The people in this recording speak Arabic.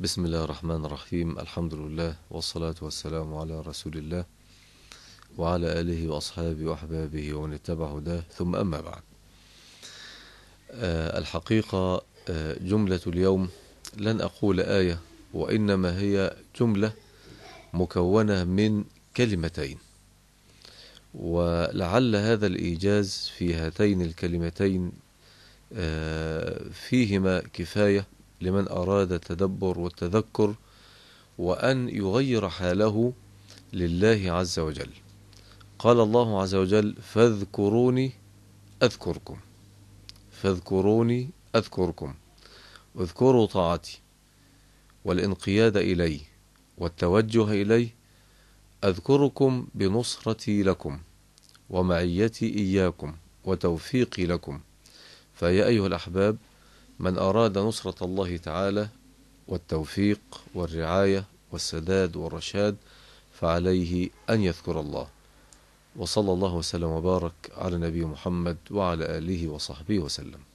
بسم الله الرحمن الرحيم الحمد لله والصلاة والسلام على رسول الله وعلى آله وأصحابه وأحبابه ومن اتبع هداه ثم أما بعد الحقيقة جملة اليوم لن أقول آية وإنما هي جملة مكونة من كلمتين ولعل هذا الإيجاز في هاتين الكلمتين فيهما كفاية لمن أراد التدبر والتذكر وأن يغير حاله لله عز وجل قال الله عز وجل فاذكروني أذكركم فاذكروني أذكركم اذكروا طاعتي والانقياد إلي والتوجه إلي أذكركم بنصرتي لكم ومعيتي إياكم وتوفيقي لكم فيا أيها الأحباب من أراد نصرة الله تعالى والتوفيق والرعاية والسداد والرشاد فعليه أن يذكر الله وصلى الله وسلم وبارك على نبي محمد وعلى آله وصحبه وسلم